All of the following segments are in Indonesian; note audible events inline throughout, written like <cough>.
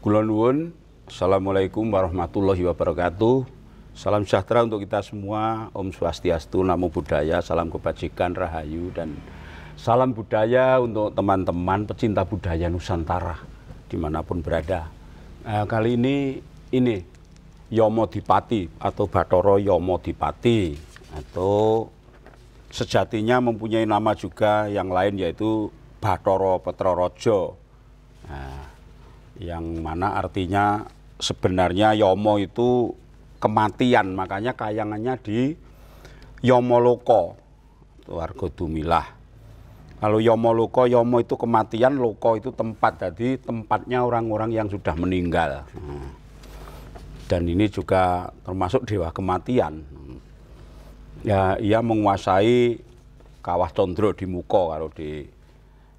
Kula nuwun. Assalamualaikum warahmatullahi wabarakatuh. Salam sejahtera untuk kita semua. Om Swastiastu, Namo Buddhaya, salam kebajikan, rahayu dan salam budaya untuk teman-teman pecinta budaya Nusantara dimanapun berada. Nah, kali ini ini Yomo Dipati atau Batoro Yomo Dipati atau sejatinya mempunyai nama juga yang lain yaitu Batoro Petrorojo yang mana artinya sebenarnya Yomo itu kematian makanya kayangannya di Yomoloko warga Dumilah kalau Yomoloko Yomo itu kematian, Loko itu tempat. Jadi tempatnya orang-orang yang sudah meninggal. Hmm. Dan ini juga termasuk dewa kematian. Ya, ia menguasai kawah condro di Muko kalau di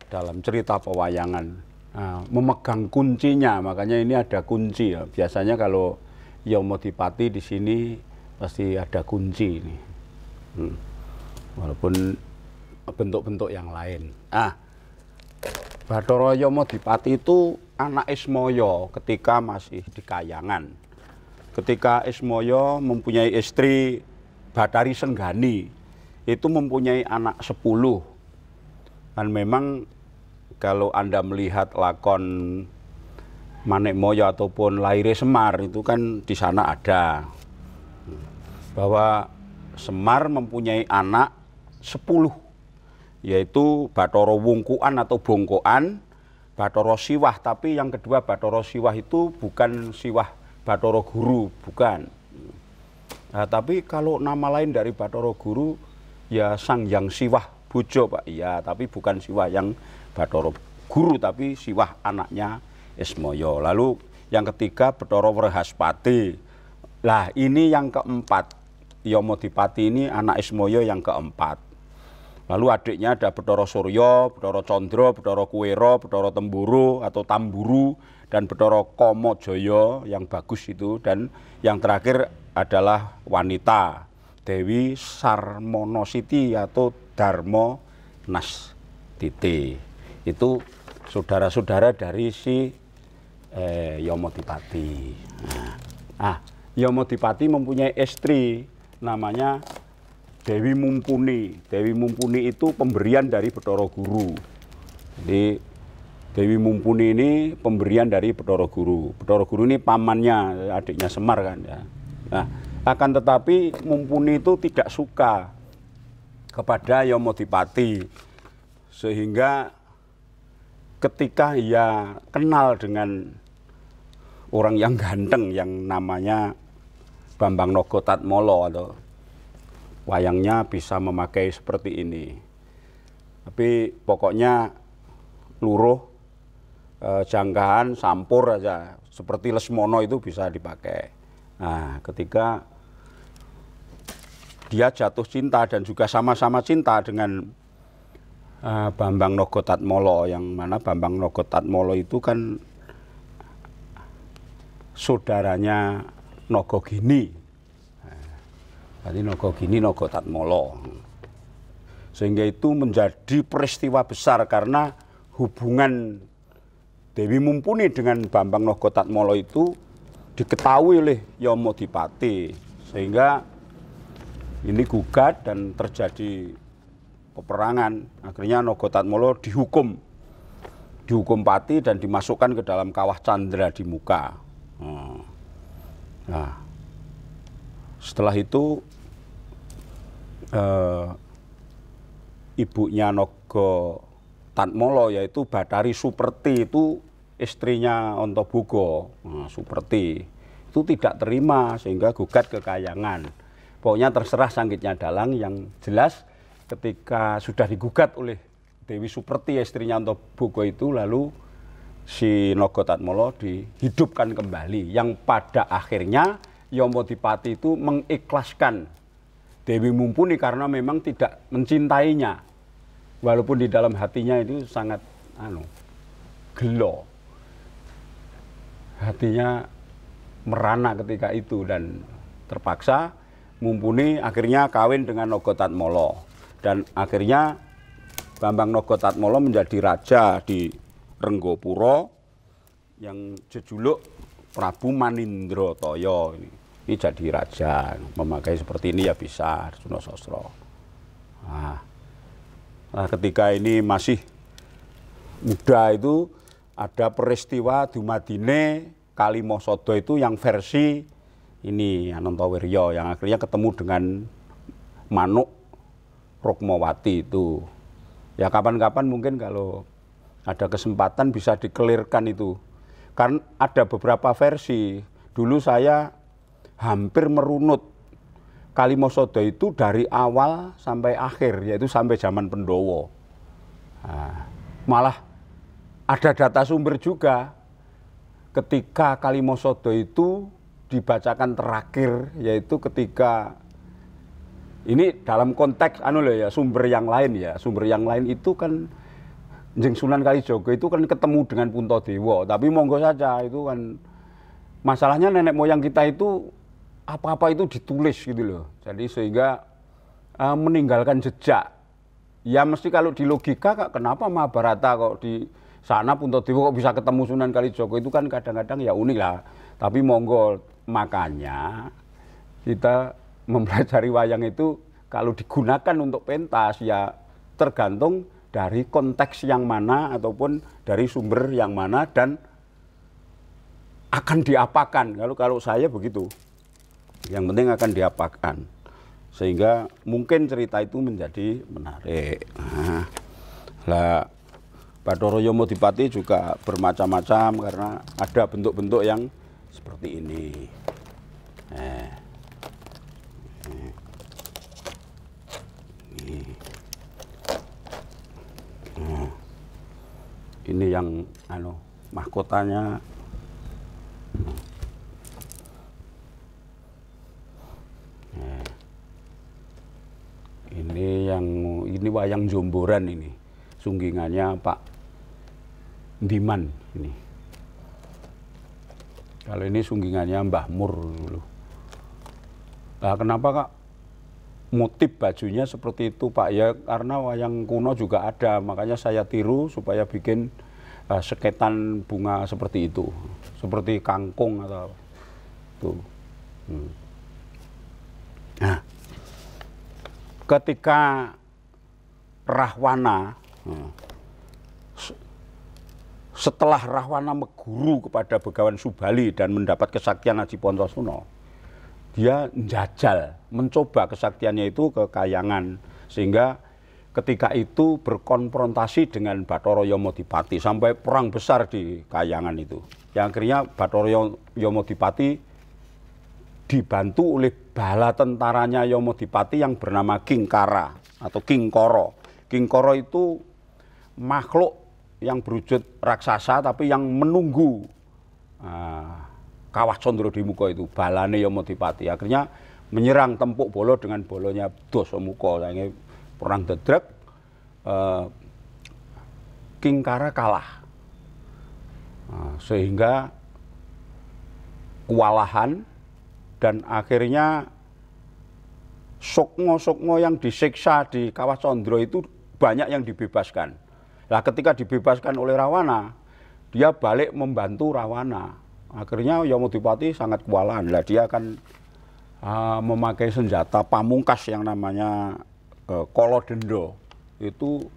dalam cerita pewayangan Ah, memegang kuncinya. Makanya ini ada kunci ya. Biasanya kalau Yomodipati di sini pasti ada kunci ini. Hmm. Walaupun bentuk-bentuk yang lain. Ah, Bathara Yomodipati itu anak Ismoyo ketika masih di Kayangan. Ketika Ismoyo mempunyai istri Batari Senggani, itu mempunyai anak sepuluh. Dan memang kalau Anda melihat lakon Manik Moyo ataupun lahir Semar itu kan di sana ada bahwa Semar mempunyai anak 10 yaitu Batoro Wungkuan atau Bongkoan, Batoro Siwah tapi yang kedua Batoro Siwah itu bukan Siwah Batoro Guru, bukan. Nah, tapi kalau nama lain dari Batoro Guru ya Sang Yang Siwah Bujo Pak. Iya, tapi bukan siwah yang Batoro Guru tapi siwah anaknya Ismoyo. Lalu yang ketiga Batoro Werhaspati. Lah ini yang keempat. Yomodipati ini anak Ismoyo yang keempat. Lalu adiknya ada Bedoro Suryo, Bedoro Condro, Bedoro kuero Bedoro Temburu atau Tamburu, dan Bedoro Komo Joyo yang bagus itu. Dan yang terakhir adalah wanita, Dewi Sarmono Siti atau Darmo Titi Itu saudara-saudara dari si eh, Yomotipati. Nah, ah, Yomotipati mempunyai istri namanya Dewi Mumpuni. Dewi Mumpuni itu pemberian dari Betoro Guru. Jadi Dewi Mumpuni ini pemberian dari Betoro Guru. Betoro Guru ini pamannya, adiknya Semar kan ya. Nah, akan tetapi Mumpuni itu tidak suka kepada Yomodipati sehingga ketika ia kenal dengan orang yang ganteng yang namanya Bambang Nogo Tatmolo atau wayangnya bisa memakai seperti ini. Tapi pokoknya luruh e, jangkaan sampur aja seperti Lesmono itu bisa dipakai. Nah, ketika dia jatuh cinta dan juga sama-sama cinta dengan uh, Bambang Nogotatmolo yang mana Bambang Nogotatmolo itu kan saudaranya Nogogini. Eh, jadi Nogogini Nogotatmolo. Sehingga itu menjadi peristiwa besar karena hubungan Dewi Mumpuni dengan Bambang Nogotatmolo itu diketahui oleh Yomo sehingga ini gugat dan terjadi peperangan akhirnya Nogotatmolo dihukum dihukum pati dan dimasukkan ke dalam kawah Chandra di muka hmm. nah setelah itu eh, ibunya Nogo Tatmolo yaitu Batari Superti itu istrinya Onto Bugo nah, Superti itu tidak terima sehingga gugat kekayangan. Pokoknya terserah sangkitnya dalang yang jelas ketika sudah digugat oleh Dewi Superti istrinya untuk buku itu lalu si Nogotatmolo dihidupkan kembali yang pada akhirnya Yomotipati itu mengikhlaskan Dewi Mumpuni karena memang tidak mencintainya walaupun di dalam hatinya itu sangat anu gelo hatinya merana ketika itu dan terpaksa mumpuni akhirnya kawin dengan Nogotat Molo dan akhirnya Bambang Nogotat Molo menjadi raja di Renggopuro yang jejuluk Prabu Manindro Toyo ini. Ini jadi raja memakai seperti ini ya bisa Arjuna Sosro. Nah, nah, ketika ini masih muda itu ada peristiwa Dumadine Kalimosodo itu yang versi ini Anantawirya yang akhirnya ketemu dengan Manuk Rukmawati itu. Ya kapan-kapan mungkin kalau ada kesempatan bisa dikelirkan itu. Karena ada beberapa versi. Dulu saya hampir merunut Kalimosodo itu dari awal sampai akhir, yaitu sampai zaman Pendowo. Nah, malah ada data sumber juga ketika Kalimosodo itu dibacakan terakhir yaitu ketika ini dalam konteks anu loh ya sumber yang lain ya sumber yang lain itu kan Jeng Sunan Kalijogo itu kan ketemu dengan Punto Dewa tapi monggo saja itu kan masalahnya nenek moyang kita itu apa-apa itu ditulis gitu loh jadi sehingga uh, meninggalkan jejak ya mesti kalau di logika kak, kenapa Mahabharata kok di sana Punto Dewa kok bisa ketemu Sunan Kalijogo itu kan kadang-kadang ya unik lah tapi monggo Makanya kita mempelajari wayang itu kalau digunakan untuk pentas ya tergantung dari konteks yang mana ataupun dari sumber yang mana dan akan diapakan. Kalau kalau saya begitu. Yang penting akan diapakan. Sehingga mungkin cerita itu menjadi menarik. Nah, lah Badoro Yomo Dipati juga bermacam-macam karena ada bentuk-bentuk yang seperti ini ini yang anu mahkotanya ini yang ini wayang jomboran ini sunggingannya Pak Diman ini kalau ini sunggingannya Mbah Mur dulu. Nah, kenapa kak motif bajunya seperti itu Pak? Ya karena wayang kuno juga ada, makanya saya tiru supaya bikin uh, seketan bunga seperti itu, seperti kangkung atau Tuh. Hmm. Nah, ketika Rahwana hmm, setelah Rahwana meguru kepada Begawan Subali dan mendapat kesaktian Haji Pontosuno dia jajal, mencoba kesaktiannya itu ke Kayangan sehingga ketika itu berkonfrontasi dengan Batoro Yomodipati sampai perang besar di Kayangan itu. Yang akhirnya Batoro Yomodipati dibantu oleh bala tentaranya Yomodipati yang bernama Kingkara atau Kingkoro. Kingkoro itu makhluk yang berwujud raksasa tapi yang menunggu uh, kawah condro di muka itu balane yomotipati ya akhirnya menyerang tempuk bolo dengan bolonya dosa ya muka ini perang dedrek eh, Kingkara kalah nah, sehingga kewalahan dan akhirnya sokmo-sokmo yang disiksa di kawah condro itu banyak yang dibebaskan. Nah ketika dibebaskan oleh Rawana, dia balik membantu Rawana Akhirnya Yomo sangat kewalahan. Lah dia akan uh, ah, memakai senjata pamungkas yang namanya uh, eh, kolodendo. Itu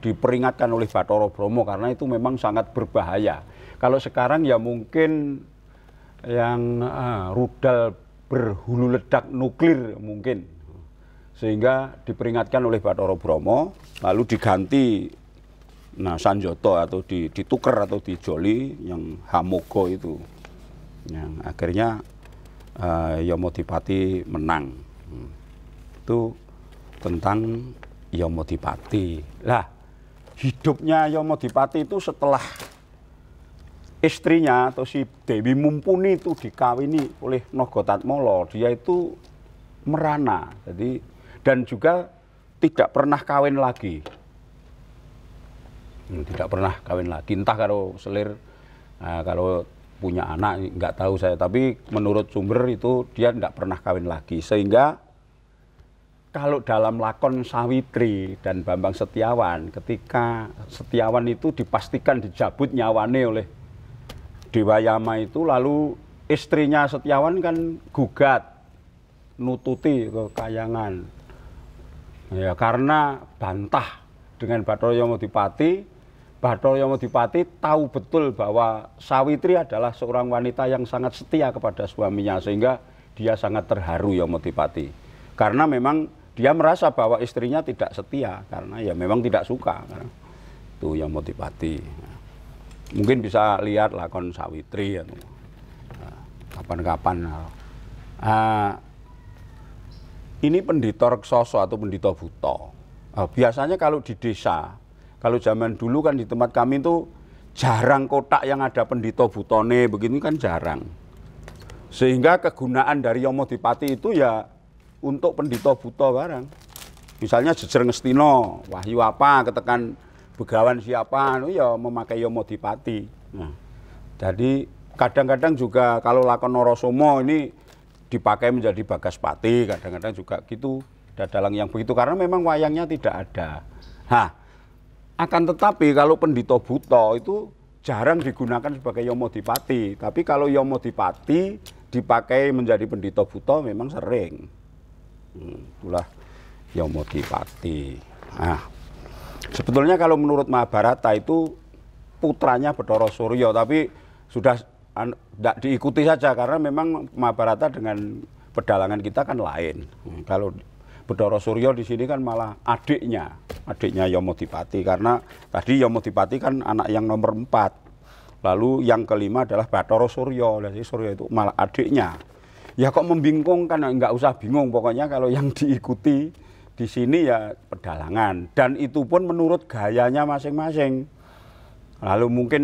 diperingatkan oleh Batoro Bromo karena itu memang sangat berbahaya. Kalau sekarang ya mungkin yang uh, rudal berhulu ledak nuklir mungkin sehingga diperingatkan oleh Batoro Bromo lalu diganti nah Sanjoto atau ditukar atau dijoli yang Hamogo itu yang akhirnya uh, Yomotipati menang itu tentang Yomotipati lah hidupnya Yomotipati itu setelah istrinya atau si Dewi Mumpuni itu dikawini oleh Nogotatmolo, dia itu merana. Jadi dan juga tidak pernah kawin lagi. Hmm, tidak pernah kawin lagi, entah kalau selir, eh, kalau punya anak nggak tahu saya tapi menurut sumber itu dia nggak pernah kawin lagi sehingga kalau dalam lakon Sawitri dan Bambang Setiawan ketika Setiawan itu dipastikan dijabut nyawane oleh Dewa Yama itu lalu istrinya Setiawan kan gugat nututi kekayangan ya karena bantah dengan Batoro Yomodipati Dipati Bathara Dipati tahu betul bahwa Sawitri adalah seorang wanita yang sangat setia kepada suaminya sehingga dia sangat terharu Dipati karena memang dia merasa bahwa istrinya tidak setia karena ya memang tidak suka itu Dipati mungkin bisa lihat lakon Sawitri atau eh, kapan-kapan ah, ini penditor sosok atau penditor buto ah, biasanya kalau di desa kalau zaman dulu kan di tempat kami itu jarang kotak yang ada pendito butone begini kan jarang. Sehingga kegunaan dari Yomo Dipati itu ya untuk pendito buto barang. Misalnya jejer ngestino, wahyu apa, ketekan begawan siapa, itu ya memakai Yomo Dipati. Nah, jadi kadang-kadang juga kalau lakon Norosomo ini dipakai menjadi bagas pati, kadang-kadang juga gitu dadalang yang begitu karena memang wayangnya tidak ada. Hah, akan tetapi kalau pendito buto itu jarang digunakan sebagai Yomo Dipati. Tapi kalau Yomo Dipati dipakai menjadi pendito buto memang sering. Hmm, itulah yomodipati. Nah, sebetulnya kalau menurut Mahabharata itu putranya Bedoro Suryo, tapi sudah tidak diikuti saja karena memang Mahabharata dengan pedalangan kita kan lain. Hmm, kalau Bedoro Suryo di sini kan malah adiknya adiknya Yomodipati karena tadi Yomodipati kan anak yang nomor empat lalu yang kelima adalah Batoro Suryo jadi Suryo itu malah adiknya ya kok membingungkan nah, nggak usah bingung pokoknya kalau yang <laughs> diikuti di sini ya pedalangan dan itu pun menurut gayanya masing-masing lalu mungkin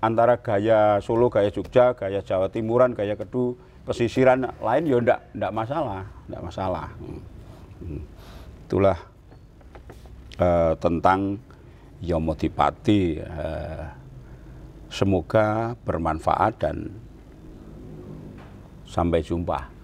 antara gaya Solo gaya Jogja gaya Jawa Timuran gaya Kedu pesisiran lain ya ndak ndak masalah ndak masalah hmm. Hmm. itulah uh, tentang Yomotipati. Uh, eh, semoga bermanfaat dan sampai jumpa.